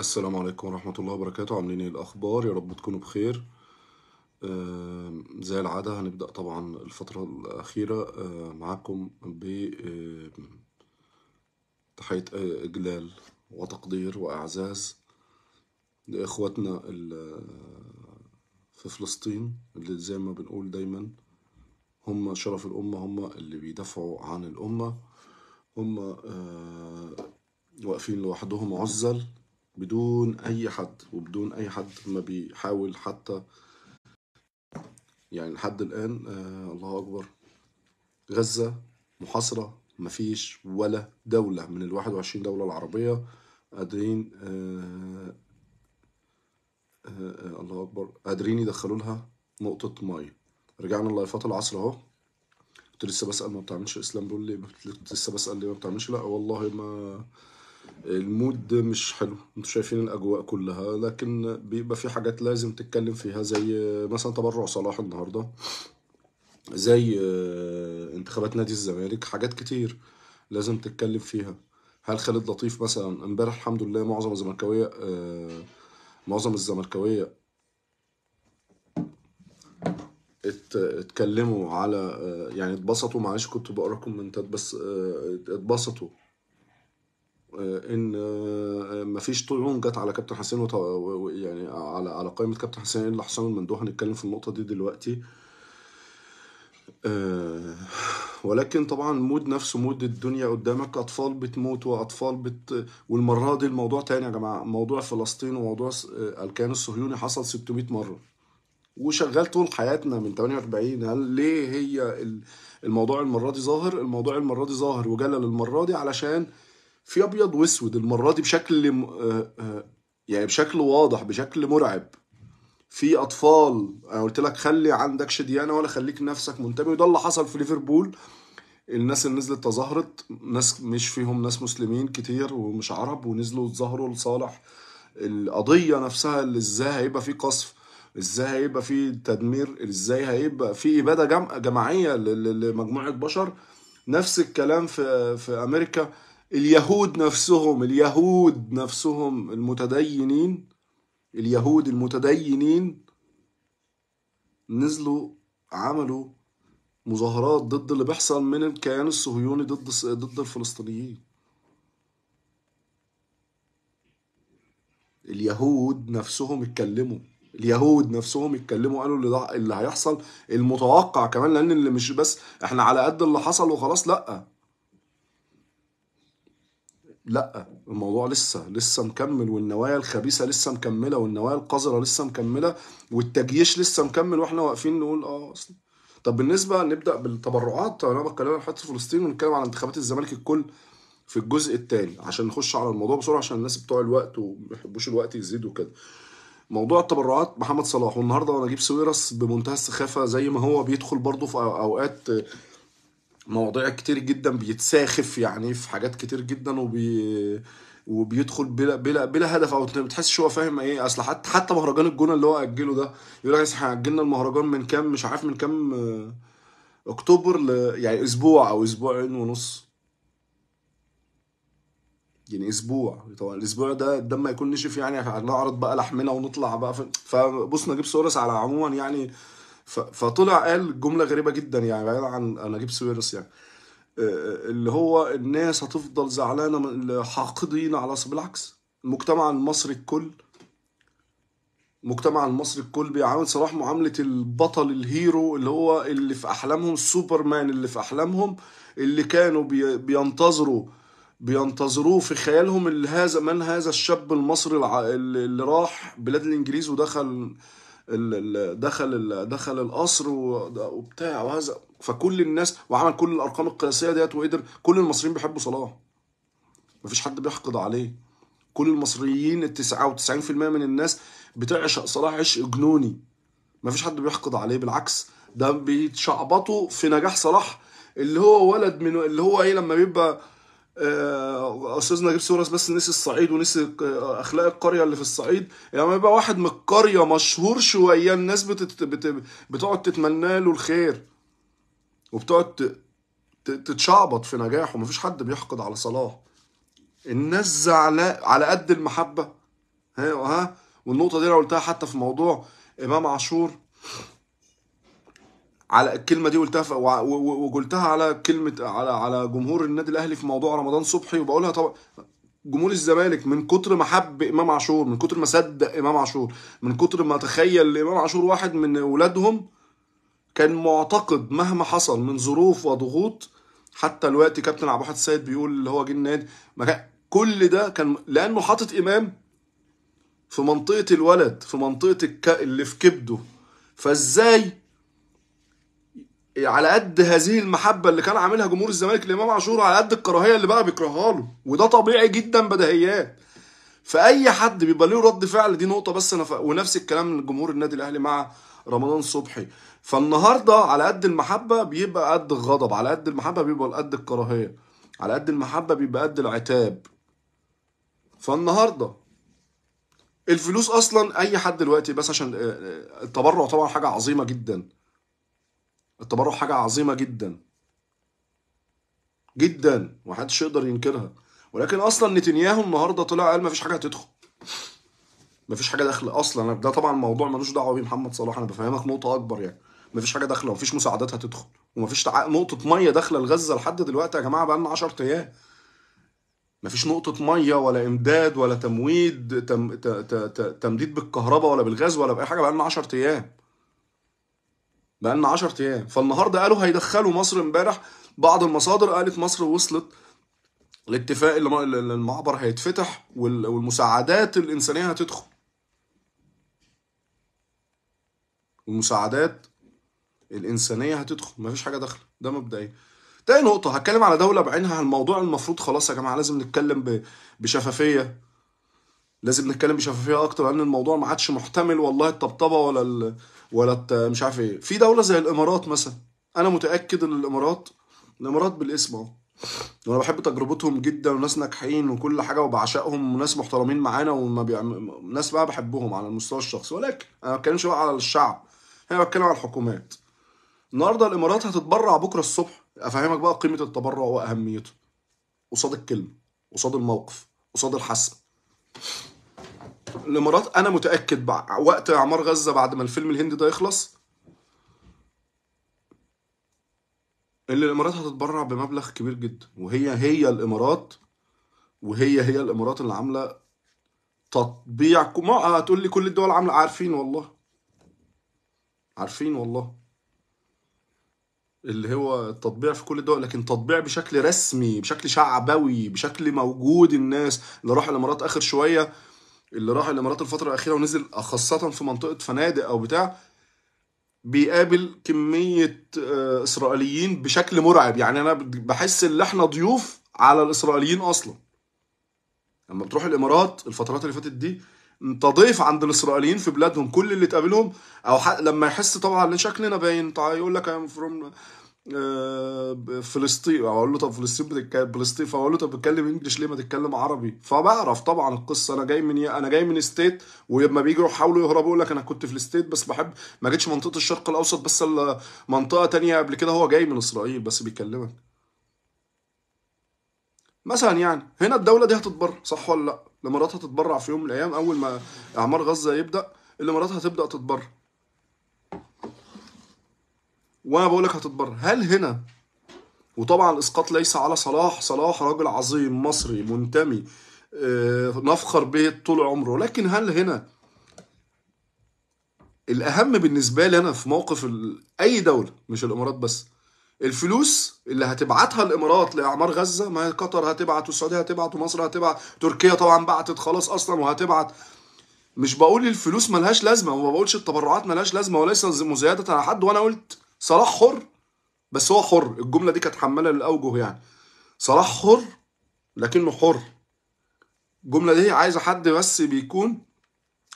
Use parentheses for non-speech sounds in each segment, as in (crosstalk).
السلام عليكم ورحمة الله وبركاته عاملين ايه الأخبار يا رب تكونوا بخير آه، زي العادة هنبدأ طبعا الفترة الأخيرة آه، معاكم ب آه، تحية إجلال وتقدير وإعزاز لإخواتنا في فلسطين اللي زي ما بنقول دايما هم شرف الأمة هم اللي بيدافعوا عن الأمة هم واقفين لوحدهم عزل بدون اي حد وبدون اي حد ما بيحاول حتى يعني لحد الان آه الله اكبر غزه محاصره مفيش ولا دوله من الواحد وعشرين دوله العربيه قادرين آه،, آه آه الله اكبر قادرين يدخلوا لها نقطه ميه رجعنا لايفات العصر اهو كنت لسه بسال ما بتعملش اسلام بيقول لي لسه بسال ليه ما بتعملش لا والله ما المود مش حلو انتوا شايفين الاجواء كلها لكن بيبقى في حاجات لازم تتكلم فيها زي مثلا تبرع صلاح النهارده زي آه، انتخابات نادي الزمالك حاجات كتير لازم تتكلم فيها هل خالد لطيف مثلا امبارح الحمد لله معظم الزملكاويه آه، معظم الزملكاويه اتكلموا على آه، يعني اتبسطوا معلش كنت بقرا كومنتات بس اتبسطوا آه، ان آه، مفيش طيون جت على كابتن حسين يعني على على قائمه كابتن حسين الا حسام المندوح هنتكلم في النقطه دي دلوقتي آه، ولكن طبعا مود نفسه مود الدنيا قدامك اطفال بتموت واطفال بت والمره دي الموضوع تاني يا جماعه موضوع فلسطين وموضوع الكيان الصهيوني حصل 600 مره وشغال طول حياتنا من 48 هل ليه هي الموضوع المره دي ظاهر الموضوع المره دي ظاهر وجلل المره دي علشان في ابيض واسود المره دي بشكل آه، آه، يعني بشكل واضح بشكل مرعب في اطفال انا قلت لك خلي عندك شديانه ولا خليك نفسك منتمي وده اللي حصل في ليفربول الناس اللي نزلت تظاهرت ناس مش فيهم ناس مسلمين كتير ومش عرب ونزلوا تظاهروا لصالح القضيه نفسها اللي ازاي هيبقى في قصف ازاي هيبقى في تدمير ازاي هيبقى في اباده جماعيه لمجموعه بشر نفس الكلام في في امريكا اليهود نفسهم اليهود نفسهم المتدينين اليهود المتدينين نزلوا عملوا مظاهرات ضد اللي بيحصل من الكيان الصهيوني ضد ضد الفلسطينيين اليهود نفسهم اتكلموا اليهود نفسهم اتكلموا قالوا اللي, اللي هيحصل المتوقع كمان لان اللي مش بس احنا على قد اللي حصل وخلاص لا لا الموضوع لسه لسه مكمل والنوايا الخبيثه لسه مكمله والنوايا القذره لسه مكمله والتجيش لسه مكمل واحنا واقفين نقول اه اصلا طب بالنسبه نبدا بالتبرعات طيب، انا بتكلم عن حته فلسطين ونتكلم عن انتخابات الزمالك الكل في الجزء الثاني عشان نخش على الموضوع بسرعه عشان الناس بتوع الوقت وما يحبوش الوقت يزيد وكده موضوع التبرعات محمد صلاح والنهارده ونجيب سويرس بمنتهى السخافه زي ما هو بيدخل برضه في اوقات مواضيع كتير جدا بيتساخف يعني في حاجات كتير جدا وبي وبيدخل بلا بلا بلا هدف او ما بتحسش هو فاهم ايه اصل حتى حتى مهرجان الجونه اللي هو اجله ده يقول لك احنا اجلنا المهرجان من كام مش عارف من كام آه، اكتوبر ل يعني اسبوع او اسبوعين ونص يعني اسبوع طبعا الاسبوع ده الدم ما يكون نشف يعني هنعرض بقى لحمنا ونطلع بقى فبص نجيب سورس على عموما يعني فطلع قال جمله غريبه جدا يعني بعيد عن نجيب سويرس يعني آه، آه، اللي هو الناس هتفضل زعلانه من حاقدين على بالعكس المجتمع المصري الكل المجتمع المصري الكل بيعامل صلاح معامله البطل الهيرو اللي هو اللي في احلامهم سوبرمان اللي في احلامهم اللي كانوا بينتظروا بينتظروه في خيالهم اللي هذا من هذا الشاب المصري اللي راح بلاد الانجليز ودخل دخل دخل القصر وبتاع وهذا فكل الناس وعمل كل الارقام القياسيه ديت وقدر كل المصريين بيحبوا صلاح مفيش حد بيحقد عليه كل المصريين ال 99% من الناس بتعشق صلاح عشق جنوني مفيش حد بيحقد عليه بالعكس ده بيتشعبطوا في نجاح صلاح اللي هو ولد من اللي هو ايه لما بيبقى آه، استاذ نجيب سورس بس نسي الصعيد ونسي آه، اخلاق القريه اللي في الصعيد يعني لما يعني يبقى واحد من القريه مشهور شويه الناس بتت... بتقعد تتمنى له الخير وبتقعد ت... تتشعبط في نجاحه مفيش حد بيحقد على صلاح الناس زعلانه على قد المحبه ها ها والنقطه دي انا قلتها حتى في موضوع امام عاشور على الكلمه دي قلتها وقلتها على كلمه على على جمهور النادي الاهلي في موضوع رمضان صبحي وبقولها طبعا جمهور الزمالك من كتر ما حب امام عاشور من كتر ما صدق امام عاشور من كتر ما تخيل امام عاشور واحد من اولادهم كان معتقد مهما حصل من ظروف وضغوط حتى الوقت كابتن عبد الواحد السيد بيقول اللي هو جه النادي كل ده كان لانه حاطط امام في منطقه الولد في منطقه الك... اللي في كبده فازاي على قد هذه المحبه اللي كان عاملها جمهور الزمالك لامام عاشور على قد الكراهيه اللي بقى بيكرهها له وده طبيعي جدا بديهيات فاي حد بيبقى له رد فعل دي نقطه بس انا ف... ونفس الكلام لجمهور النادي الاهلي مع رمضان صبحي فالنهارده على قد المحبه بيبقى قد الغضب على قد المحبه بيبقى قد الكراهيه على قد المحبه بيبقى قد العتاب فالنهارده الفلوس اصلا اي حد دلوقتي بس عشان آه، آه، التبرع طبعا حاجه عظيمه جدا التبرع حاجة عظيمة جدا جدا ومحدش يقدر ينكرها ولكن اصلا نتنياهو النهارده طلع قال مفيش حاجه هتدخل مفيش حاجه داخله اصلا ده طبعا موضوع ملوش دعوه بيه محمد صلاح انا بفهمك نقطه اكبر يعني مفيش حاجه داخله ومفيش مساعدات هتدخل ومفيش نقطه ميه داخله لغزه لحد دلوقتي يا جماعه بقى لنا 10 ايام مفيش نقطة مية ولا إمداد ولا تمويد تم... ت... ت... ت... تمديد بالكهرباء ولا بالغاز ولا بأي حاجة بقالنا 10 أيام بقالنا 10 ايام فالنهارده قالوا هيدخلوا مصر امبارح بعض المصادر قالت مصر وصلت الاتفاق اللي المعبر هيتفتح والمساعدات الانسانيه هتدخل المساعدات الانسانيه هتدخل مفيش حاجه داخله ده مبدئيا تاني نقطه هتكلم على دوله بعينها الموضوع المفروض خلاص يا جماعه لازم نتكلم بشفافيه لازم نتكلم بشفافيه اكتر لان الموضوع ما عادش محتمل والله الطبطبه ولا ال... ولا الت... مش عارف ايه في دوله زي الامارات مثلا انا متاكد ان الامارات الامارات بالاسم اهو وانا بحب تجربتهم جدا وناس ناجحين وكل حاجه وبعشقهم وناس محترمين معانا وما بيعمل ناس بقى بحبهم على المستوى الشخصي ولكن انا ما بتكلمش بقى على الشعب انا بتكلم على الحكومات النهارده الامارات هتتبرع بكره الصبح افهمك بقى قيمه التبرع واهميته قصاد الكلمه قصاد الموقف قصاد الحسم الامارات انا متاكد بقى وقت اعمار غزه بعد ما الفيلم الهندي ده يخلص اللي الامارات هتتبرع بمبلغ كبير جدا وهي هي الامارات وهي هي الامارات اللي عامله تطبيع ما هتقول لي كل الدول عامله عارفين والله عارفين والله اللي هو التطبيع في كل الدول لكن تطبيع بشكل رسمي بشكل شعبوي بشكل موجود الناس اللي راح الامارات اخر شويه اللي راح الامارات الفتره الاخيره ونزل خاصه في منطقه فنادق او بتاع بيقابل كميه آه، اسرائيليين بشكل مرعب يعني انا بحس ان احنا ضيوف على الاسرائيليين اصلا لما بتروح الامارات الفترات اللي فاتت دي انت ضيف عند الاسرائيليين في بلادهم كل اللي تقابلهم او لما يحس طبعا ان شكلنا باين يقول لك ام فروم آه، فلسطين اقول له طب فلسطين بتتكلم فلسطين فاقول له طب بتتكلم انجلش ليه ما تتكلم عربي فبعرف طبعا القصه انا جاي من انا جاي من ستيت ولما بيجوا يحاولوا يهربوا يقول لك انا كنت في الستيت بس بحب ما جيتش منطقه الشرق الاوسط بس منطقه تانية قبل كده هو جاي من اسرائيل بس بيكلمك مثلا يعني هنا الدوله دي هتتبرع صح ولا لا الامارات هتتبرع في يوم من الايام اول ما اعمار غزه يبدا الامارات هتبدا تتبرع وانا بقول لك هتتبرر هل هنا وطبعا الاسقاط ليس على صلاح صلاح راجل عظيم مصري منتمي آه، نفخر به طول عمره لكن هل هنا الاهم بالنسبه لي انا في موقف اي دوله مش الامارات بس الفلوس اللي هتبعتها الامارات لاعمار غزه ما هي قطر هتبعت والسعوديه هتبعت ومصر هتبعت تركيا طبعا بعتت خلاص اصلا وهتبعت مش بقول الفلوس ملهاش لازمه وما بقولش التبرعات ملهاش لازمه وليس مزياده على حد وانا قلت صلاح حر بس هو حر الجمله دي كانت حماله للاوجه يعني صلاح حر لكنه حر الجمله دي عايزه حد بس بيكون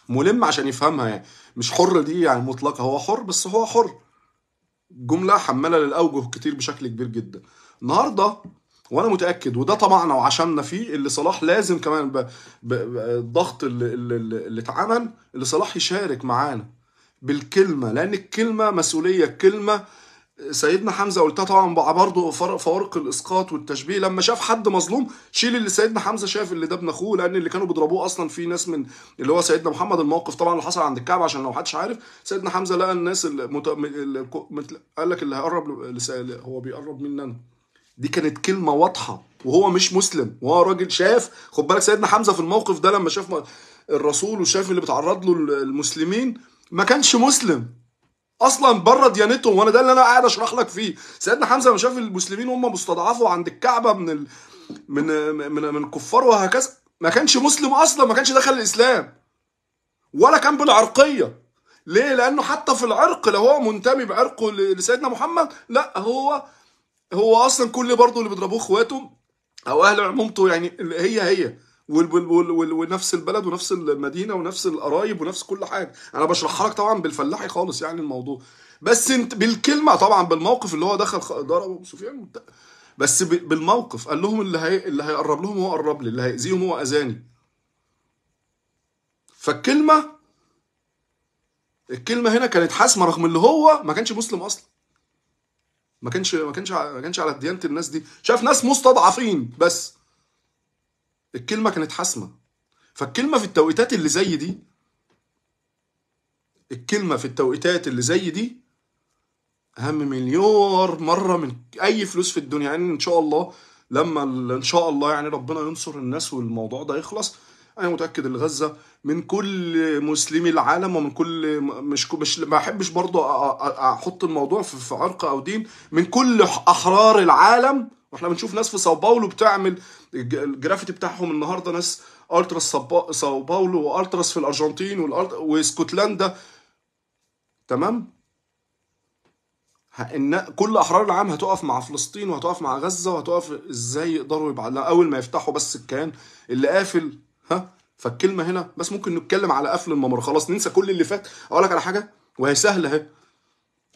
ملم عشان يفهمها يعني مش حر دي يعني مطلقه هو حر بس هو حر جمله حماله للاوجه كتير بشكل كبير جدا النهارده وانا متاكد وده طمعنا وعشمنا فيه اللي صلاح لازم كمان ب... ب... الضغط اللي, اللي, اللي اتعمل اللي صلاح يشارك معانا بالكلمة لأن الكلمة مسؤولية الكلمة سيدنا حمزة قلتها طبعا برضه فوارق الإسقاط والتشبيه لما شاف حد مظلوم شيل اللي سيدنا حمزة شاف اللي ده ابن أخوه لأن اللي كانوا بيضربوه أصلا في ناس من اللي هو سيدنا محمد الموقف طبعا اللي حصل عند الكعبة عشان لو محدش عارف سيدنا حمزة لقى الناس المت... قال لك اللي هيقرب هو بيقرب أنا دي كانت كلمة واضحة وهو مش مسلم وهو راجل شاف خد بالك سيدنا حمزة في الموقف ده لما شاف الرسول وشاف اللي بيتعرض له المسلمين ما كانش مسلم اصلا بره ديانتهم وانا ده اللي انا قاعد اشرح لك فيه سيدنا حمزه لما شاف المسلمين هم مستضعفوا عند الكعبه من ال... من من من الكفار وهكذا ما كانش مسلم اصلا ما كانش دخل الاسلام ولا كان بالعرقيه ليه لانه حتى في العرق لو هو منتمي بعرقه لسيدنا محمد لا هو هو اصلا كل برضه اللي بيضربوه اخواته او اهل عمومته يعني هي هي ونفس البلد ونفس المدينه ونفس القرايب ونفس كل حاجه انا بشرحها لك طبعا بالفلاحي خالص يعني الموضوع بس انت بالكلمه طبعا بالموقف اللي هو دخل ضرب ابو سفيان بس بالموقف قال لهم اللي هي اللي هيقرب لهم هو قرب لي اللي هيأذيهم هو اذاني فالكلمه الكلمه هنا كانت حاسمه رغم اللي هو ما كانش مسلم اصلا ما كانش ما كانش ما كانش على ديانه الناس دي شاف ناس مستضعفين بس الكلمه كانت حاسمه فالكلمه في التوقيتات اللي زي دي الكلمه في التوقيتات اللي زي دي اهم مليار مره من اي فلوس في الدنيا يعني ان شاء الله لما ان شاء الله يعني ربنا ينصر الناس والموضوع ده يخلص انا متاكد ان غزه من كل مسلمي العالم ومن كل مش مش ما بحبش برضه احط الموضوع في عرق او دين من كل احرار العالم واحنا بنشوف ناس في ساو باولو بتعمل الجرافيتي بتاعهم النهارده ناس التراس ساو باولو والتراس في الارجنتين واسكتلندا تمام ان كل احرار العام هتقف مع فلسطين وهتقف مع غزه وهتقف ازاي يقدروا يبقى اول ما يفتحوا بس الكيان اللي قافل ها فالكلمه هنا بس ممكن نتكلم على قفل الممر خلاص ننسى كل اللي فات اقول لك على حاجه وهي سهله اهي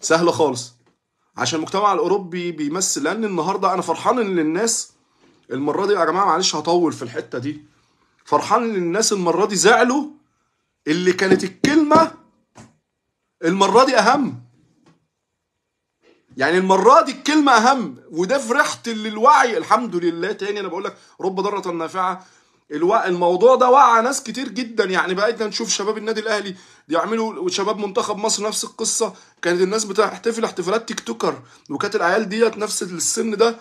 سهله خالص عشان المجتمع الاوروبي بيمثل لان النهارده انا فرحان ان الناس المره دي يا جماعه معلش هطول في الحته دي فرحان ان الناس المره دي زعلوا اللي كانت الكلمه المره دي اهم يعني المره دي الكلمه اهم وده فرحت ريحه للوعي الحمد لله تاني انا بقول لك رب ضره نافعه الو... الموضوع ده وعى ناس كتير جدا يعني بقينا نشوف شباب النادي الاهلي بيعملوا وشباب منتخب مصر نفس القصه كانت الناس بتحتفل احتفالات تيك توكر وكانت العيال ديت نفس السن ده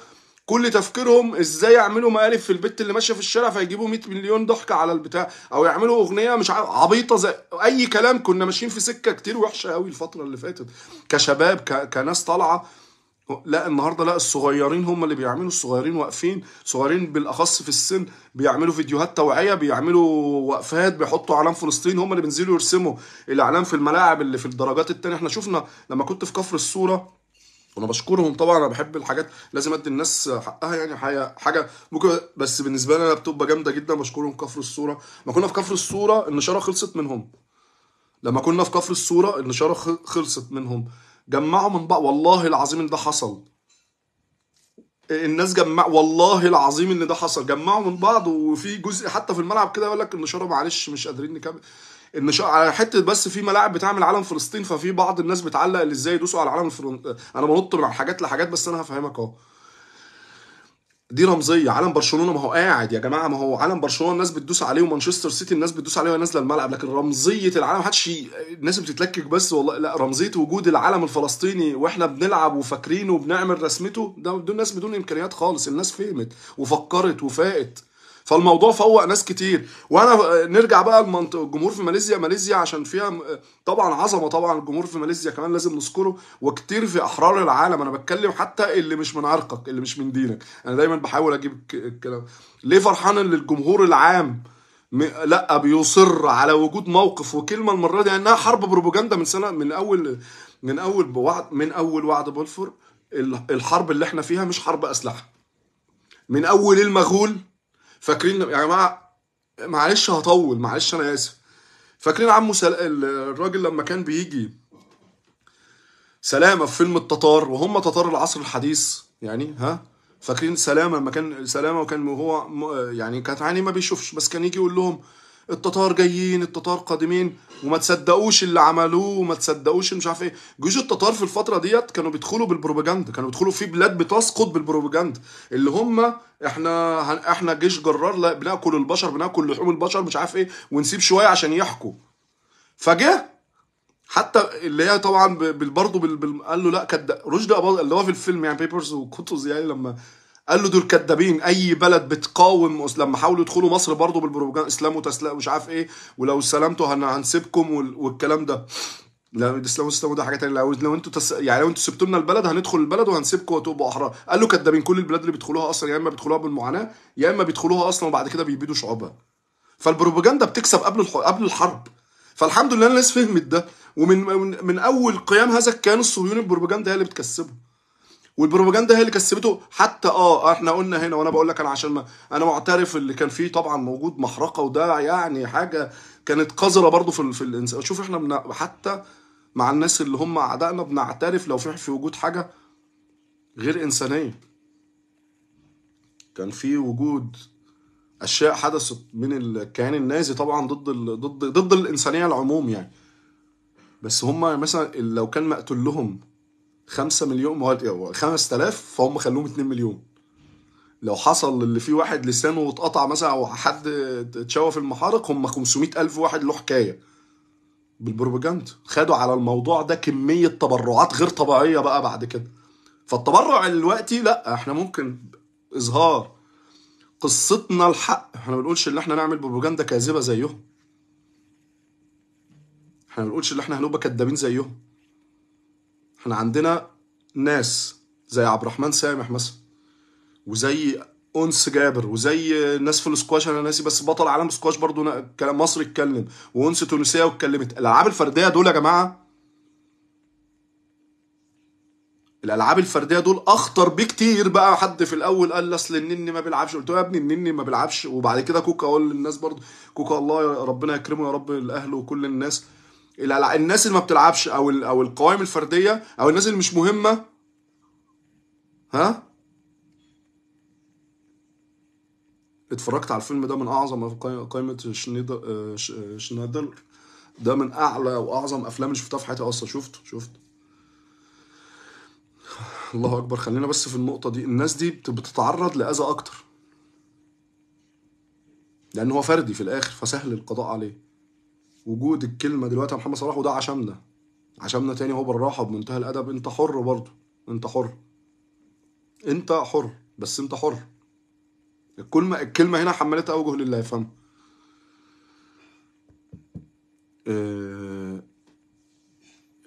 كل تفكيرهم ازاي يعملوا مقالب في البت اللي ماشيه في الشارع فيجيبوا 100 مليون ضحكه على البتاع او يعملوا اغنيه مش عبيطه زي اي كلام كنا ماشيين في سكه كتير وحشه قوي الفتره اللي فاتت كشباب ك... كناس طالعه لا النهارده لا الصغيرين هم اللي بيعملوا الصغيرين واقفين صغيرين بالاخص في السن بيعملوا فيديوهات توعيه بيعملوا وقفات بيحطوا اعلام فلسطين هم اللي بينزلوا يرسموا الاعلام في الملاعب اللي في الدرجات التانية احنا شفنا لما كنت في كفر الصوره وانا بشكرهم طبعا انا بحب الحاجات لازم ادي الناس حقها يعني حاجه حاجه ممكن بس بالنسبه لي انا بتبقى جامده جدا بشكرهم كفر الصوره ما كنا في كفر الصوره النشاره خلصت منهم لما كنا في كفر الصوره النشاره خلصت منهم جمعوا من بعض والله العظيم ان ده حصل الناس جمع والله العظيم ان ده حصل جمعوا من بعض وفي جزء حتى في الملعب كده يقول لك النشاره معلش مش قادرين نكمل ان شاء على حته بس في ملاعب بتعمل علم فلسطين ففي بعض الناس بتعلق اللي ازاي يدوسوا على علم فلسطين انا بنط من حاجات لحاجات بس انا هفهمك اهو دي رمزيه علم برشلونه ما هو قاعد يا جماعه ما هو علم برشلونه الناس بتدوس عليه ومانشستر سيتي الناس بتدوس عليه وهي نازله الملعب لكن رمزيه العلم محدش الناس بتتلكك بس والله لا رمزيه وجود العلم الفلسطيني واحنا بنلعب وفاكرينه وبنعمل رسمته ده دول ناس بدون امكانيات خالص الناس فهمت وفكرت وفاقت فالموضوع فوق ناس كتير وانا آه، نرجع بقى المنطقه الجمهور في ماليزيا ماليزيا عشان فيها آه، طبعا عظمه طبعا الجمهور في ماليزيا كمان لازم نذكره وكتير في احرار العالم انا بتكلم حتى اللي مش من عرقك اللي مش من دينك انا دايما بحاول اجيب الكلام ليه فرحان ان الجمهور العام م... لا بيصر على وجود موقف وكلمه المره دي انها حرب بروباجندا من سنه من اول من اول بوعد من اول وعد بولفور الحرب اللي احنا فيها مش حرب اسلحه من اول المغول فاكرين يا يعني جماعه معلش هطول معلش انا اسف فاكرين عمو سل... الراجل لما كان بيجي سلامه في فيلم التتار وهم تتار العصر الحديث يعني ها فاكرين سلامه لما كان سلامه وكان هو يعني كان يعني ما بيشوفش بس كان يجي يقول لهم التتار جايين التتار قادمين وما تصدقوش اللي عملوه وما تصدقوش مش عارف ايه جيوش التتار في الفتره ديت كانوا بيدخلوا بالبروباجندا كانوا بيدخلوا في بلاد بتسقط بالبروباجندا اللي هم احنا احنا جيش جرار بناكل البشر بناكل لحوم البشر مش عارف ايه ونسيب شويه عشان يحكوا فجه حتى اللي هي طبعا برضه قال له لا كد رشدي اباظه اللي هو في الفيلم يعني بيبرز وكتز يعني لما قال له دول كدابين اي بلد بتقاوم لما حاولوا يدخلوا مصر برضه بالبروباجندا اسلام وتسليم مش عارف ايه ولو سلمتوا هنسيبكم والكلام ده لا اسلام والسلام ده حاجه ثانيه لو لو انتوا تس... يعني لو انتوا سبتوا لنا البلد هندخل البلد وهنسيبكم وتبقوا احرار قال له كدابين كل البلاد اللي بيدخلوها اصلا يا اما بيدخلوها بالمعاناه يا اما بيدخلوها اصلا وبعد كده بيبيدوا شعوبها فالبروباجندا بتكسب قبل الح... قبل الحرب فالحمد لله الناس فهمت ده ومن من, من اول قيام هذا الكيان الصهيوني البروباجندا هي اللي بتكسبه والبروباجندا هي اللي كسبته حتى آه،, اه احنا قلنا هنا وانا بقول لك انا عشان ما انا معترف اللي كان فيه طبعا موجود محرقه وده يعني حاجه كانت قذره برضو في, في الانسان شوف احنا بنا حتى مع الناس اللي هم اعدائنا بنعترف لو في في وجود حاجه غير انسانيه كان في وجود اشياء حدثت من الكيان النازي طبعا ضد ال... ضد ضد الانسانيه العموم يعني بس هم مثلا لو كان مقتول لهم 5 مليون ما هو 5000 فهم خلوهم 2 مليون لو حصل اللي فيه واحد لسانه اتقطع مثلا او حد اتشوى في المحارق هم 500000 واحد له حكايه بالبروباجندا خدوا على الموضوع ده كميه تبرعات غير طبيعيه بقى بعد كده فالتبرع دلوقتي لا احنا ممكن اظهار قصتنا الحق احنا ما بنقولش ان احنا نعمل بروباجندا كاذبه زيهم احنا ما بنقولش ان احنا هنبقى كدابين زيهم احنا عندنا ناس زي عبد الرحمن سامح مثلا وزي انس جابر وزي ناس في السكواش انا ناسي بس بطل عالم سكواش برضو كلام مصري اتكلم وانس تونسيه واتكلمت الالعاب الفرديه دول يا جماعه الالعاب الفرديه دول اخطر بكتير بقى حد في الاول قال اصل النني ما بيلعبش قلت له يا ابني النني ما بيلعبش وبعد كده كوكا اقول للناس برضو كوكا الله ربنا يكرمه يا رب الاهل وكل الناس الناس اللي ما بتلعبش او او القوائم الفرديه او الناس اللي مش مهمه ها اتفرجت على الفيلم ده من اعظم قائمه آه، آه، شنيدر ده من اعلى واعظم افلام اللي شفتها في حياتي اصلا شفته شفته الله اكبر خلينا بس في النقطه دي الناس دي بتتعرض لاذى اكتر لان هو فردي في الاخر فسهل القضاء عليه وجود الكلمه دلوقتي يا محمد صلاح وده عشمنا عشمنا تاني هو بالراحه بمنتهى الادب انت حر برضه انت حر انت حر بس انت حر الكلمه الكلمه هنا حملتها اوجه لله يفهم آه،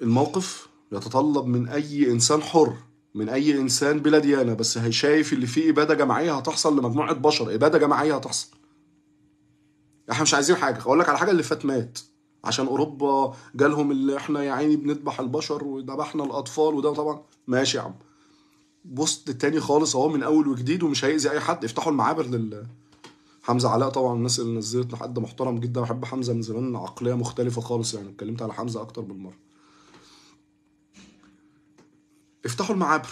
الموقف يتطلب من اي انسان حر من اي انسان بلا ديانه بس هيشايف اللي فيه اباده جماعيه هتحصل لمجموعه بشر اباده جماعيه هتحصل احنا مش عايزين حاجه هقول لك على حاجه اللي فات مات عشان اوروبا جالهم اللي احنا يا عيني بنذبح البشر وذبحنا الاطفال وده طبعا ماشي يا عم بوست تاني خالص اهو من اول وجديد ومش هيأذي اي حد افتحوا المعابر لل حمزه علاء طبعا الناس اللي نزلت لحد محترم جدا بحب حمزه من زمان عقليه مختلفه خالص يعني اتكلمت على حمزه اكتر بالمره افتحوا المعابر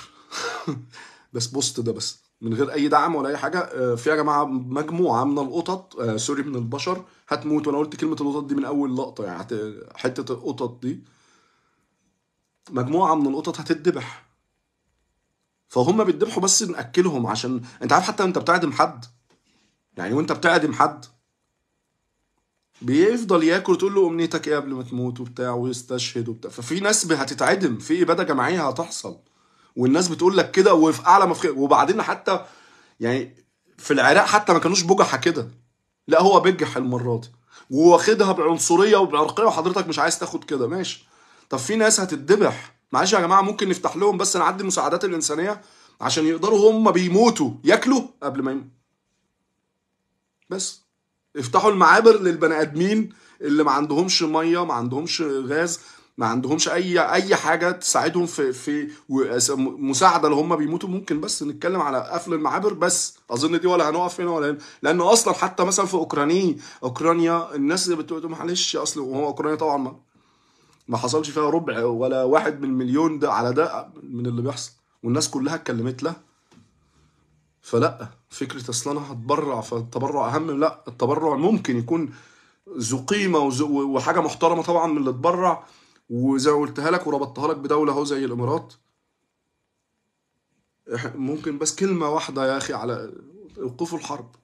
(laughs) بس بوست ده بس من غير اي دعم ولا اي حاجه آه، في يا جماعه مجموعه من القطط آه، سوري من البشر هتموت وانا قلت كلمه القطط دي من اول لقطه يعني حته القطط دي مجموعه من القطط هتتذبح فهم بيتذبحوا بس ناكلهم عشان انت عارف حتى انت بتعدم حد يعني وانت بتعدم حد بيفضل ياكل تقول له امنيتك ايه قبل ما تموت وبتاع ويستشهد وبتاع ففي ناس هتتعدم في اباده جماعيه هتحصل والناس بتقول لك كده وفي اعلى مفخ وبعدين حتى يعني في العراق حتى ما كانوش بجحه كده لا هو بجح المره دي وواخدها بعنصريه وبعرقيه وحضرتك مش عايز تاخد كده ماشي طب في ناس هتتذبح معلش يا جماعه ممكن نفتح لهم بس نعدي المساعدات الانسانيه عشان يقدروا هم بيموتوا ياكلوا قبل ما يم... بس افتحوا المعابر للبني ادمين اللي ما عندهمش ميه ما عندهمش غاز ما عندهمش اي اي حاجه تساعدهم في في مساعده اللي هم بيموتوا ممكن بس نتكلم على قفل المعابر بس اظن دي ولا هنقف هنا ولا هنا لان اصلا حتى مثلا في اوكرانيا اوكرانيا الناس اللي بتقول معلش اصل وهو اوكرانيا طبعا ما ما حصلش فيها ربع ولا واحد من مليون ده على ده من اللي بيحصل والناس كلها اتكلمت له فلا فكره اصل انا هتبرع فالتبرع اهم لا التبرع ممكن يكون ذو قيمه وحاجه محترمه طبعا من اللي اتبرع وزي ما قلتها لك وربطتها لك بدوله اهو زي الامارات ممكن بس كلمه واحده يا اخي على اوقفوا الحرب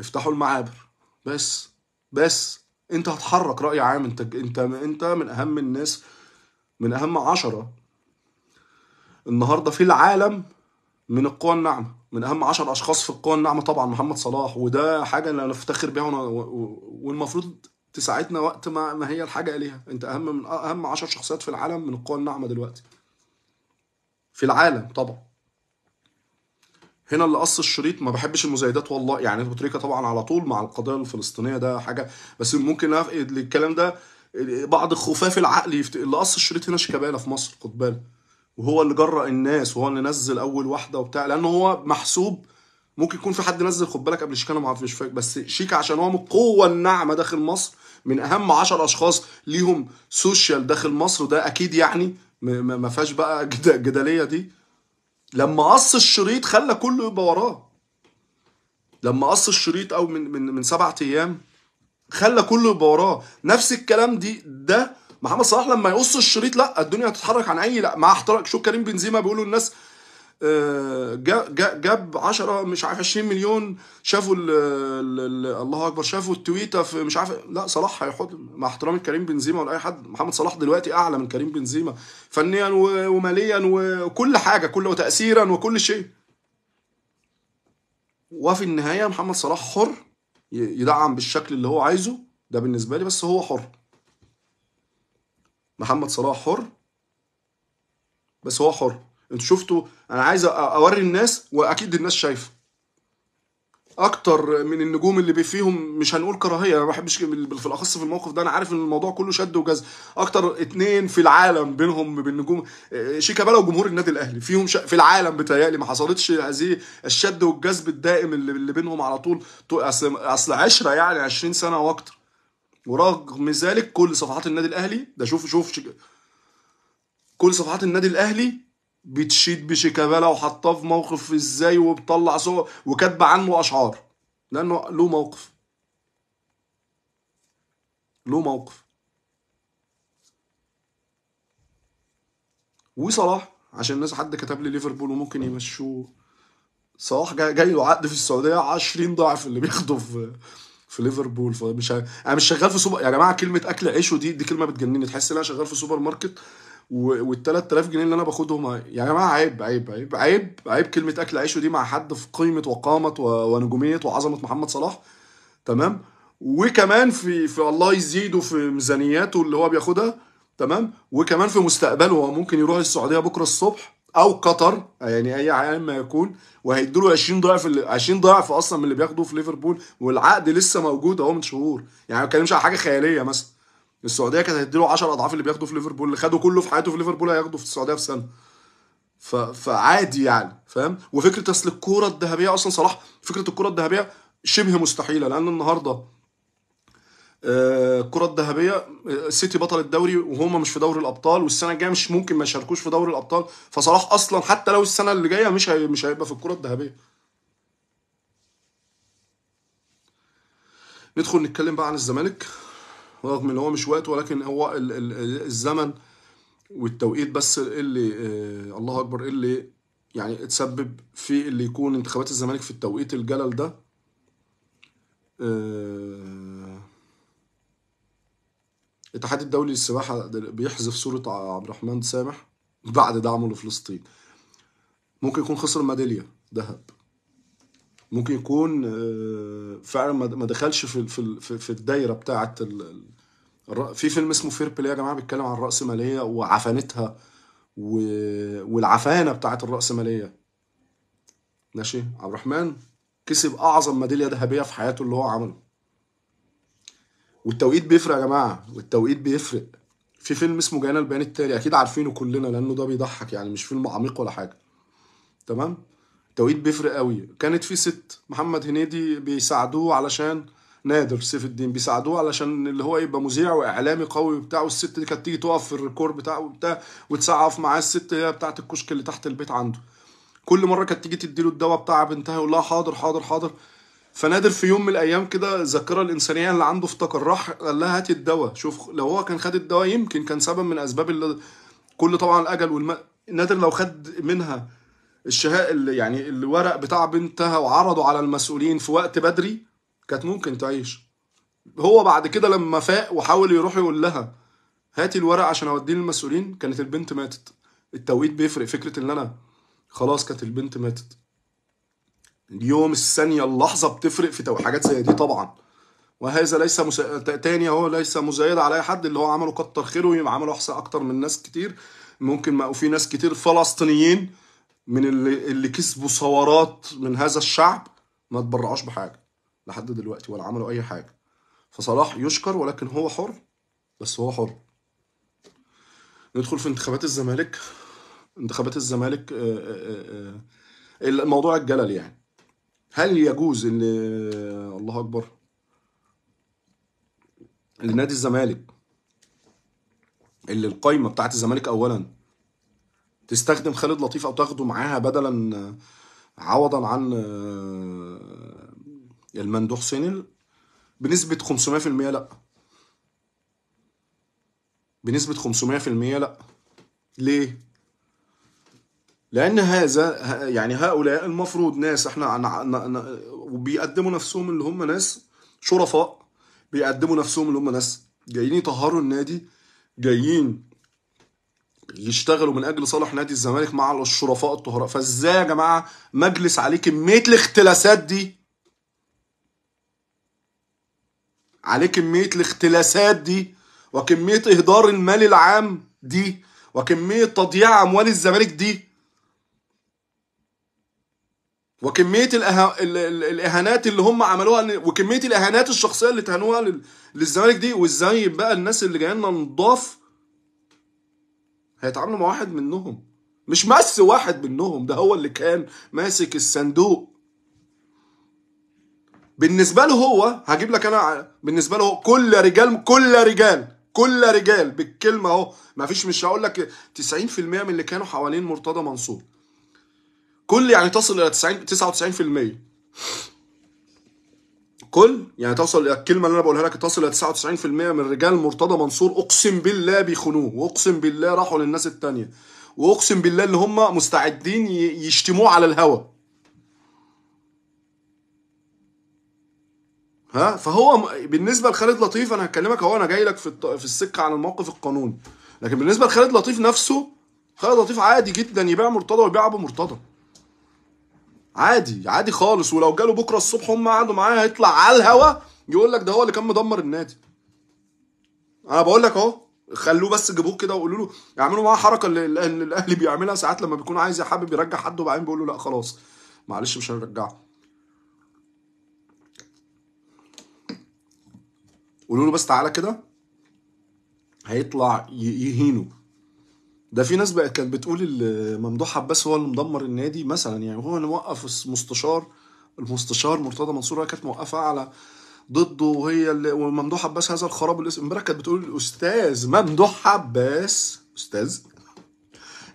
افتحوا المعابر بس بس انت هتحرك راي عام انت انت انت من اهم الناس من اهم عشرة النهارده في العالم من القوى الناعمه من اهم عشر اشخاص في القوى الناعمه طبعا محمد صلاح وده حاجه انا افتخر بيها والمفروض تساعدنا وقت ما, ما هي الحاجه اليها انت اهم من اهم 10 شخصيات في العالم من القوى الناعمه دلوقتي في العالم طبعا هنا اللي قص الشريط ما بحبش المزايدات والله يعني تريكه طبعا على طول مع القضيه الفلسطينيه ده حاجه بس ممكن الكلام ده بعض خفاف العقل يفت... اللي قص الشريط هنا شيكابالا في مصر خد بالك وهو اللي جرأ الناس وهو اللي نزل اول واحده وبتاع لان هو محسوب ممكن يكون في حد نزل خد بالك قبل شيكا ما اعرفش فاكر بس شيكا عشان هو من القوه الناعمه داخل مصر من اهم 10 اشخاص ليهم سوشيال داخل مصر وده اكيد يعني ما فيهاش بقى جدليه دي لما قص الشريط خلى كله يبقى وراه لما قص الشريط او من من من سبعة ايام خلى كله يبقى وراه نفس الكلام دي ده محمد صلاح لما يقص الشريط لا الدنيا هتتحرك عن اي لا مع احتراق شو كريم بنزيما بيقولوا الناس آه، جاب 10 مش عارف 20 مليون شافوا الـ الـ الـ الله اكبر شافوا التويته في مش عارف لا صلاح هيحط مع احترامي لكريم بنزيما ولا اي حد محمد صلاح دلوقتي اعلى من كريم بنزيما فنيا وماليا وكل حاجه كل وتاثيرا وكل شيء وفي النهايه محمد صلاح حر يدعم بالشكل اللي هو عايزه ده بالنسبه لي بس هو حر محمد صلاح حر بس هو حر انتوا شفتوا انا عايز اوري الناس واكيد الناس شايفه اكتر من النجوم اللي فيهم مش هنقول كراهيه انا ما بحبش في الاخص في الموقف ده انا عارف ان الموضوع كله شد وجذب اكتر اتنين في العالم بينهم بالنجوم آه، شيكابالا وجمهور النادي الاهلي فيهم ش... في العالم بتهيألي ما حصلتش هذه الشد والجذب الدائم اللي, اللي بينهم على طول اصل اصل يعني 20 سنه واكتر ورغم ذلك كل صفحات النادي الاهلي ده شوف شوف كل صفحات النادي الاهلي بتشيد بشيكابالا وحطاه في موقف ازاي وبتطلع صور وكاتبه عنه اشعار لانه له موقف له موقف وصلاح عشان الناس حد كتب لي ليفربول وممكن يمشوه صلاح جاي, له عقد في السعوديه 20 ضعف اللي بياخده في في ليفربول فمش انا مش شغال في سوبر يعني يا جماعه كلمه اكل عيش ودي دي كلمه بتجنني تحس ان انا شغال في سوبر ماركت وال 3000 جنيه اللي انا باخدهم يعني يا يعني جماعه عيب عيب عيب عيب عيب كلمه اكل عيشه دي مع حد في قيمه وقامه ونجوميه وعظمه محمد صلاح تمام وكمان في في الله يزيده في ميزانياته اللي هو بياخدها تمام وكمان في مستقبله هو ممكن يروح السعوديه بكره الصبح او قطر يعني اي عام ما يكون وهيدوا له 20 ضعف 20 ضعف اصلا من اللي بياخده في ليفربول والعقد لسه موجود اهو من شهور يعني ما بتكلمش على حاجه خياليه مثلا السعوديه كانت هتديله 10 اضعاف اللي بياخده في ليفربول اللي خده كله في حياته في ليفربول هياخده في السعوديه في سنه ف... فعادي يعني فاهم وفكره اصل الكوره الذهبيه اصلا صلاح فكره الكوره الذهبيه شبه مستحيله لان النهارده آه، الكرة الذهبية السيتي آه، بطل الدوري وهما مش في دوري الأبطال والسنة الجاية مش ممكن ما يشاركوش في دوري الأبطال فصلاح أصلا حتى لو السنة اللي جاية مش هي... مش هيبقى في الكرة الذهبية ندخل نتكلم بقى عن الزمالك رغم ان هو مش وقت ولكن هو الزمن والتوقيت بس اللي آه، الله اكبر اللي يعني اتسبب في اللي يكون انتخابات الزمالك في التوقيت الجلل ده الاتحاد آه، الدولي للسباحه بيحذف صوره عبد الرحمن سامح بعد دعمه لفلسطين ممكن يكون خسر ميداليه ذهب ممكن يكون آه، فعلا ما دخلش في في في الدايره بتاعه في فيلم اسمه فير بلاي يا جماعه بيتكلم عن الراسماليه وعفانتها والعفانه بتاعه الراسماليه ماشي عبد الرحمن كسب اعظم ميداليه ذهبيه في حياته اللي هو عمله والتوقيت بيفرق يا جماعه والتوقيت بيفرق في فيلم اسمه جانا البيان التالي اكيد عارفينه كلنا لانه ده بيضحك يعني مش فيلم عميق ولا حاجه تمام التوقيت بيفرق قوي كانت في ست محمد هنيدي بيساعدوه علشان نادر سيف الدين بيساعدوه علشان اللي هو يبقى مذيع واعلامي قوي وبتاع والست دي كانت تيجي تقف في الريكور بتاعه وبتاع وتسعف معاه الست اللي هي بتاعه الكشك اللي تحت البيت عنده كل مره كانت تيجي تديله الدواء بتاع بنتها يقول لها حاضر حاضر حاضر فنادر في يوم من الايام كده الذاكره الانسانيه اللي عنده افتكر راح قال لها هاتي الدواء شوف لو هو كان خد الدواء يمكن كان سبب من اسباب اللي كل طبعا الاجل والم... نادر لو خد منها الشهاء اللي يعني الورق بتاع بنتها وعرضه على المسؤولين في وقت بدري كانت ممكن تعيش هو بعد كده لما فاق وحاول يروح يقول لها هاتي الورق عشان اوديه للمسؤولين كانت البنت ماتت التوقيت بيفرق فكره ان انا خلاص كانت البنت ماتت اليوم الثانيه اللحظه بتفرق في حاجات زي دي طبعا وهذا ليس مسا... تاني هو ليس مزايد على اي حد اللي هو عمله كتر خيره عمله احسن اكتر من ناس كتير ممكن ما وفي ناس كتير فلسطينيين من اللي, اللي كسبوا ثورات من هذا الشعب ما تبرعوش بحاجه لحد دلوقتي ولا عملوا اي حاجه فصلاح يشكر ولكن هو حر بس هو حر ندخل في انتخابات الزمالك انتخابات الزمالك آه، آه، آه، الموضوع الجلل يعني هل يجوز ان الله اكبر لنادي الزمالك اللي القايمه بتاعت الزمالك اولا تستخدم خالد لطيف او تاخده معاها بدلا آه، عوضا عن آه، المندوح سينل بنسبة 500% لا بنسبة 500% لا ليه؟ لأن هذا يعني هؤلاء المفروض ناس احنا وبيقدموا نفسهم اللي هم ناس شرفاء بيقدموا نفسهم اللي هم ناس جايين يطهروا النادي جايين يشتغلوا من اجل صالح نادي الزمالك مع الشرفاء الطهراء فازاي يا جماعه مجلس عليه كميه الاختلاسات دي عليه كميه الاختلاسات دي وكميه اهدار المال العام دي وكميه تضييع اموال الزمالك دي وكميه الأه... الاهانات اللي هم عملوها وكميه الاهانات الشخصيه اللي تهنوها للزمالك دي وازاي بقى الناس اللي جايه لنا نضاف هيتعاملوا مع واحد منهم مش مس واحد منهم ده هو اللي كان ماسك الصندوق بالنسبه له هو هجيب لك انا بالنسبه له هو كل رجال كل رجال كل رجال بالكلمه اهو ما فيش مش هقول لك 90% من اللي كانوا حوالين مرتضى منصور كل يعني تصل الى 90 99% كل يعني تصل الكلمه اللي انا بقولها لك تصل الى 99% من رجال مرتضى منصور اقسم بالله بيخونوه واقسم بالله راحوا للناس الثانيه واقسم بالله اللي هم مستعدين يشتموه على الهوا ها فهو بالنسبه لخالد لطيف انا هكلمك اهو انا جاي لك في في السكه عن الموقف القانوني لكن بالنسبه لخالد لطيف نفسه خالد لطيف عادي جدا يبيع مرتضى ويبيع ابو مرتضى عادي عادي خالص ولو جاله بكره الصبح هم قعدوا معايا هيطلع على الهوا يقول لك ده هو اللي كان مدمر النادي انا بقول لك اهو خلوه بس جيبوه كده وقولوا له يعملوا معاه حركه اللي الاهلي بيعملها ساعات لما بيكون عايز يا حبيبي يرجع حد وبعدين بيقول له لا خلاص معلش مش هنرجعه قولوا له بس تعالى كده هيطلع يهينه ده في ناس بقت كانت بتقول ممدوح عباس هو اللي مدمر النادي مثلا يعني هو اللي موقف المستشار المستشار مرتضى منصور كانت موقفه على ضده وهي اللي وممدوح عباس هذا الخراب الاسم امبارح كانت بتقول الاستاذ ممدوح عباس استاذ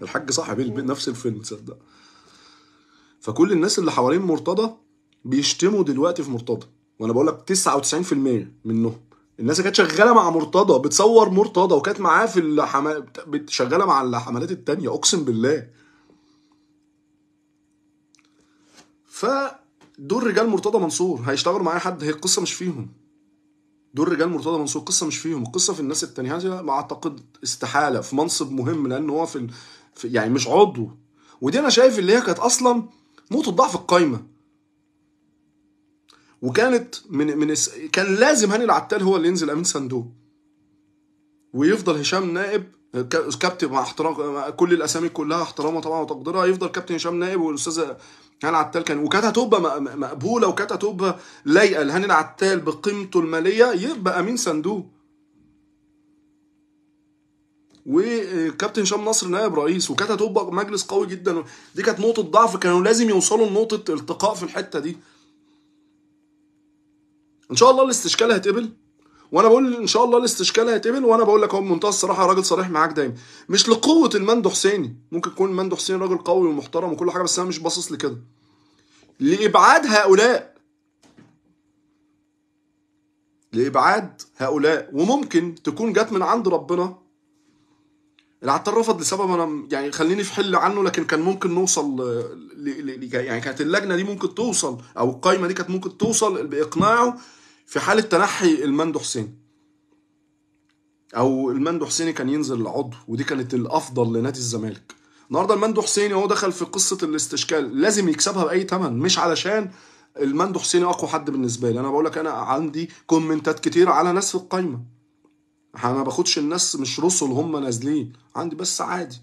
الحاج صاحب البيت نفس الفيلم تصدق فكل الناس اللي حوالين مرتضى بيشتموا دلوقتي في مرتضى وانا بقول لك 99% منهم الناس كانت شغاله مع مرتضى بتصور مرتضى وكانت معاه في الحما... شغاله مع الحملات التانية اقسم بالله ف دول رجال مرتضى منصور هيشتغل معايا حد هي القصه مش فيهم دول رجال مرتضى منصور القصه مش فيهم القصه في الناس التانية ما يعني اعتقد استحاله في منصب مهم لان هو في, ال... في يعني مش عضو ودي انا شايف اللي هي كانت اصلا نقطه ضعف القايمه وكانت من من كان لازم هاني العتال هو اللي ينزل امين صندوق ويفضل هشام نائب كابتن مع احترام كل الاسامي كلها احتراما طبعا وتقديرها يفضل كابتن هشام نائب والاستاذ هاني العتال كان وكانت هتبقى مقبوله وكانت هتبقى لايقه لهاني العتال بقيمته الماليه يبقى امين صندوق وكابتن هشام نصر نائب رئيس وكانت هتبقى مجلس قوي جدا دي كانت نقطه ضعف كانوا لازم يوصلوا لنقطه التقاء في الحته دي ان شاء الله الاستشكال هيتقبل وانا بقول ان شاء الله الاستشكال هيتقبل وانا بقول لك هو بمنتهى الصراحه راجل صريح معاك دايما مش لقوه المندو حسيني ممكن يكون المندو حسيني راجل قوي ومحترم وكل حاجه بس انا مش باصص لكده لابعاد هؤلاء لابعاد هؤلاء وممكن تكون جت من عند ربنا العطار رفض لسبب انا يعني خليني في حل عنه لكن كان ممكن نوصل ل... ل... يعني كانت اللجنه دي ممكن توصل او القايمه دي كانت ممكن توصل باقناعه في حاله تنحي المندو حسين او المندو حسيني كان ينزل العضو ودي كانت الافضل لنادي الزمالك النهارده المندو حسيني هو دخل في قصه الاستشكال لازم يكسبها باي ثمن مش علشان المندو حسيني اقوى حد بالنسبه لي انا بقول لك انا عندي كومنتات كتير على ناس في القايمه انا باخدش الناس مش رسل هم نازلين عندي بس عادي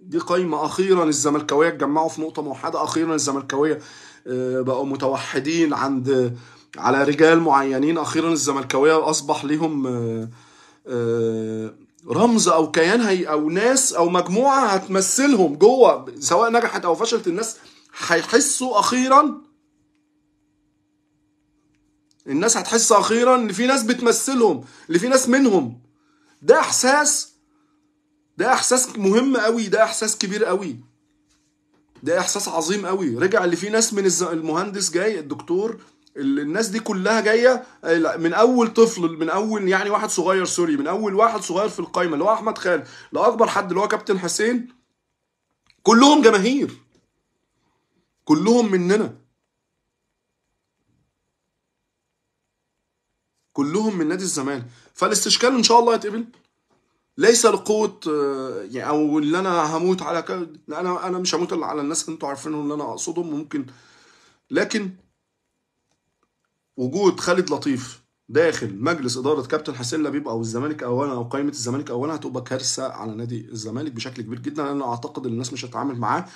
دي قايمه اخيرا الزملكاويه اتجمعوا في نقطه موحده اخيرا الزملكاويه آه، بقوا متوحدين عند على رجال معينين اخيرا الزملكاويه اصبح ليهم آه، آه، رمز او كيان هي او ناس او مجموعه هتمثلهم جوه سواء نجحت او فشلت الناس هيحسوا اخيرا الناس هتحس اخيرا ان في ناس بتمثلهم اللي في ناس منهم ده احساس ده احساس مهم قوي ده احساس كبير قوي ده احساس عظيم قوي رجع اللي في ناس من المهندس جاي الدكتور الناس دي كلها جايه آه، من اول طفل من اول يعني واحد صغير سوري من اول واحد صغير في القايمه اللي هو احمد خالد لاكبر حد اللي هو كابتن حسين كلهم جماهير كلهم مننا كلهم من نادي الزمالك فالاستشكال ان شاء الله يتقبل ليس لقوه آه، يعني او اللي انا هموت على لا انا انا مش هموت على الناس اللي انتوا عارفينهم اللي انا اقصدهم ممكن لكن وجود خالد لطيف داخل مجلس اداره كابتن حسين لبيب او الزمالك اولا او قائمه الزمالك اولا هتبقى كارثه على نادي الزمالك بشكل كبير جدا انا اعتقد ان الناس مش هتتعامل معاه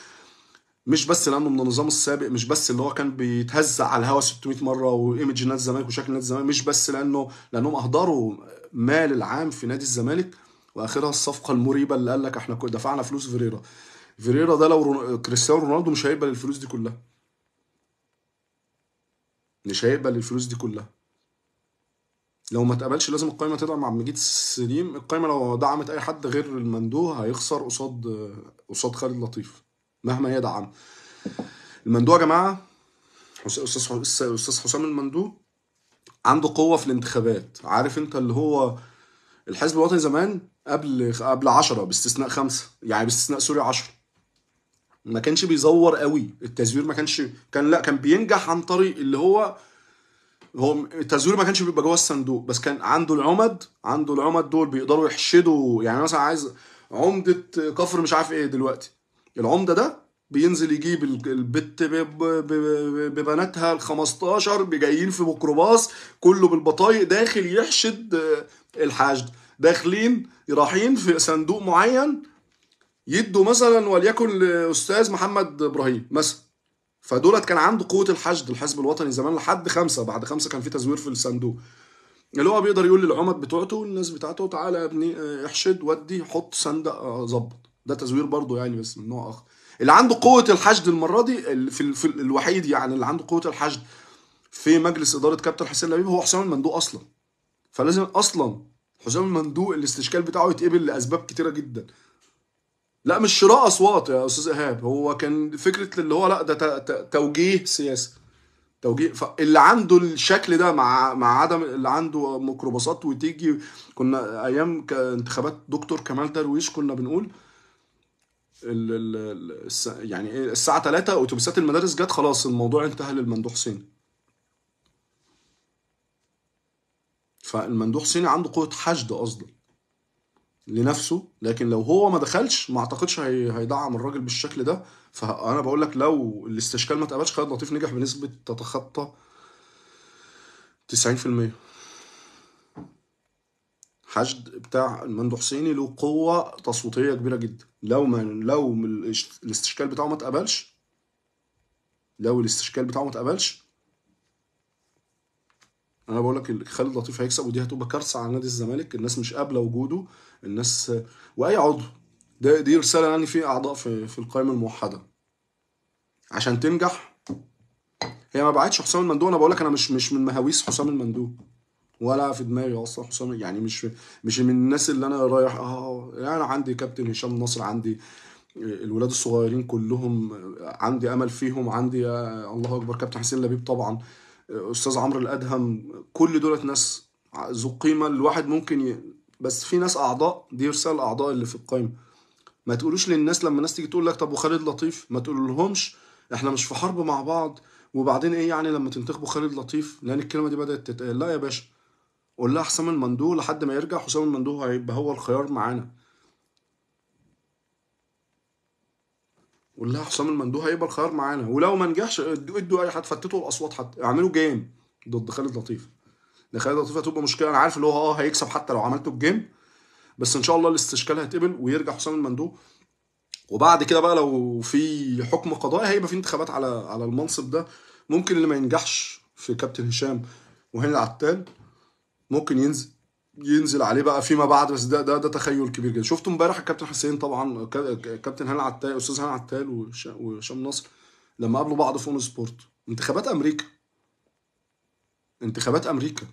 مش بس لانه من النظام السابق مش بس اللي هو كان بيتهزع على الهوا 600 مره وايمج نادي الزمالك وشكل نادي الزمالك مش بس لانه لانهم اهدروا مال العام في نادي الزمالك واخرها الصفقه المريبه اللي قال لك احنا دفعنا فلوس فيريرا فيريرا ده لو رون... كريستيانو رونالدو مش هيقبل الفلوس دي كلها مش هيقبل الفلوس دي كلها لو ما اتقبلش لازم القايمه تدعم عبد المجيد سليم القايمه لو دعمت اي حد غير المندوه هيخسر قصاد قصاد خالد لطيف مهما يدعم المندوب يا جماعه استاذ استاذ حسام المندوب عنده قوه في الانتخابات عارف انت اللي هو الحزب الوطني زمان قبل قبل 10 باستثناء خمسه يعني باستثناء سوريا 10 ما كانش بيزور قوي التزوير ما كانش كان لا كان بينجح عن طريق اللي هو هو التزوير ما كانش بيبقى جوه الصندوق بس كان عنده العمد عنده العمد دول بيقدروا يحشدوا يعني مثلا عايز عمده كفر مش عارف ايه دلوقتي العمده ده بينزل يجيب البت ببناتها ال 15 جايين في ميكروباص كله بالبطايق داخل يحشد آه، الحشد داخلين رايحين في صندوق معين يدوا مثلا وليكن لاستاذ محمد ابراهيم مثلا فدولت كان عنده قوه الحشد الحزب الوطني زمان لحد خمسه بعد خمسه كان في تزوير في الصندوق اللي هو بيقدر يقول للعمد بتوعته الناس بتاعته تعالى يا ابني آه، احشد ودي حط صندوق آه، ظبط ده تزوير برضه يعني بس من نوع اخر اللي عنده قوه الحشد المره دي في, الوحيد يعني اللي عنده قوه الحشد في مجلس اداره كابتن حسين لبيب هو حسام المندوق اصلا فلازم اصلا حسام المندوق الاستشكال بتاعه يتقبل لاسباب كتيره جدا لا مش شراء اصوات يا استاذ ايهاب هو كان فكره اللي هو لا ده توجيه سياسي توجيه فاللي عنده الشكل ده مع مع عدم اللي عنده ميكروباصات وتيجي كنا ايام انتخابات دكتور كمال درويش كنا بنقول الـ الس- يعني ايه الساعه 3 اتوبيسات المدارس جت خلاص الموضوع انتهى للممدوح حسين فالممدوح حسين عنده قوه حشد اصلا لنفسه لكن لو هو ما دخلش ما اعتقدش هي... هيدعم الراجل بالشكل ده فانا بقول لك لو الاستشكال ما اتقبلش خالد لطيف نجح بنسبه تتخطى 90% حشد بتاع الممدوح حسيني له قوه تصويتيه كبيره جدا لو ما لو الاستشكال بتاعه ما اتقبلش لو الاستشكال بتاعه ما اتقبلش انا بقول لك خالد لطيف هيكسب ودي هتبقى كارثه على نادي الزمالك الناس مش قابله وجوده الناس واي عضو ده دي رساله يعني في اعضاء في, في القائمه الموحده عشان تنجح هي ما بعتش حسام المندوب انا بقول لك انا مش مش من مهاويس حسام المندوب ولا في دماغي اصلا حسام يعني مش مش من الناس اللي انا رايح اه انا يعني عندي كابتن هشام نصر عندي آه، الولاد الصغيرين كلهم آه، عندي امل فيهم عندي آه، الله اكبر كابتن حسين لبيب طبعا استاذ عمرو الادهم كل دولت ناس ذو قيمه الواحد ممكن ي... بس في ناس اعضاء دي رساله الاعضاء اللي في القايمه ما تقولوش للناس لما الناس تيجي تقول لك طب وخالد لطيف ما تقولهمش احنا مش في حرب مع بعض وبعدين ايه يعني لما تنتخبوا خالد لطيف لان الكلمه دي بدات تتقال لا يا باشا قول لها حسام المندوه لحد ما يرجع حسام المندوه هيبقى هو الخيار معانا قول لها حسام المندوه هيبقى الخيار معانا ولو ما نجحش ادوا اي حد فتتوا الاصوات حتى اعملوا جيم ضد خالد لطيف ده خالد لطيف هتبقى مشكله انا عارف اللي هو اه هيكسب حتى لو عملته الجيم بس ان شاء الله الاستشكال هيتقبل ويرجع حسام المندوه وبعد كده بقى لو في حكم قضائي هيبقى في انتخابات على على المنصب ده ممكن اللي ما ينجحش في كابتن هشام وهنا العتال ممكن ينزل ينزل عليه بقى فيما بعد بس ده ده ده تخيل كبير جدا شفتوا امبارح الكابتن حسين طبعا كابتن هاني عتال استاذ هاني عتال وهشام نصر لما قابلوا بعض في اون سبورت انتخابات امريكا انتخابات امريكا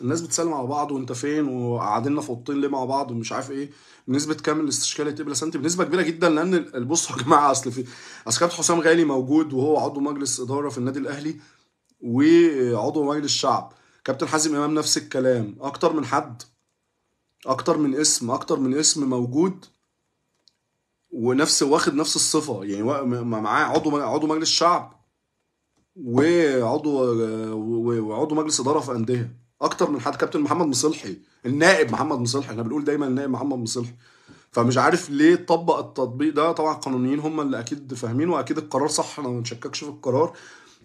الناس بتسلم على بعض وانت فين وقاعدين في اوضتين ليه مع بعض ومش عارف ايه بنسبه كام الاستشكال هتبقى سنتي بنسبه كبيره جدا لان بصوا يا جماعه اصل في اصل كابتن حسام غالي موجود وهو عضو مجلس اداره في النادي الاهلي وعضو مجلس الشعب كابتن حازم امام نفس الكلام اكتر من حد اكتر من اسم اكتر من اسم موجود ونفس واخد نفس الصفه يعني معاه عضو عضو مجلس شعب وعضو وعضو مجلس اداره في انديه اكتر من حد كابتن محمد مصلحي النائب محمد مصلحي احنا بنقول دايما النائب محمد مصلحي فمش عارف ليه طبق التطبيق ده طبعا القانونيين هم اللي اكيد فاهمين واكيد القرار صح انا ما نشككش في القرار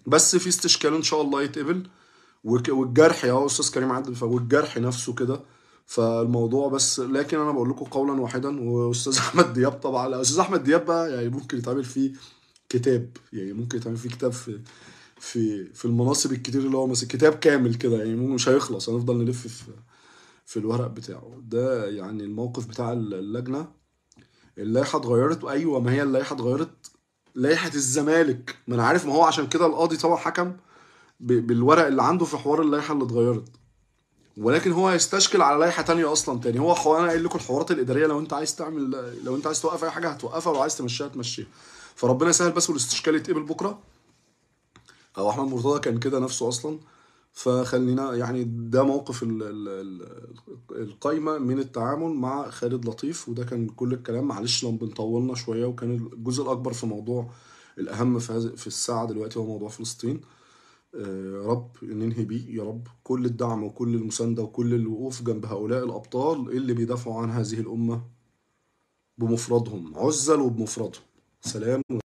بس في استشكال ان شاء الله يتقبل والجرح يا استاذ كريم عدل والجرح نفسه كده فالموضوع بس لكن انا بقول لكم قولا واحدا واستاذ (laughs) احمد دياب طبعا استاذ احمد دياب بقى يعني ممكن يتعمل فيه كتاب يعني ممكن يتعمل فيه كتاب في في في المناصب الكتير اللي هو مثلا كتاب كامل كده يعني مش هيخلص هنفضل نلف في في الورق بتاعه ده يعني الموقف بتاع اللجنه اللائحه اتغيرت ايوه ما هي اللائحه اتغيرت لائحه الزمالك ما انا عارف ما هو عشان كده القاضي طبعا حكم بالورق اللي عنده في حوار اللائحه اللي اتغيرت ولكن هو هيستشكل على لائحه تانية اصلا تاني هو حو... انا قايل لكم الحوارات الاداريه لو انت عايز تعمل لو انت عايز توقف اي حاجه هتوقفها لو عايز تمشيها تمشيها فربنا يسهل بس والاستشكال يتقبل بكره او احمد مرتضى كان كده نفسه اصلا فخلينا يعني ده موقف القايمه من التعامل مع خالد لطيف وده كان كل الكلام معلش لما بنطولنا شويه وكان الجزء الاكبر في موضوع الاهم في, في الساعه دلوقتي هو موضوع فلسطين آه، رب ننهي بيه يا رب كل الدعم وكل المساندة وكل الوقوف جنب هؤلاء الأبطال اللي بيدافعوا عن هذه الأمة بمفردهم عزل وبمفردهم سلام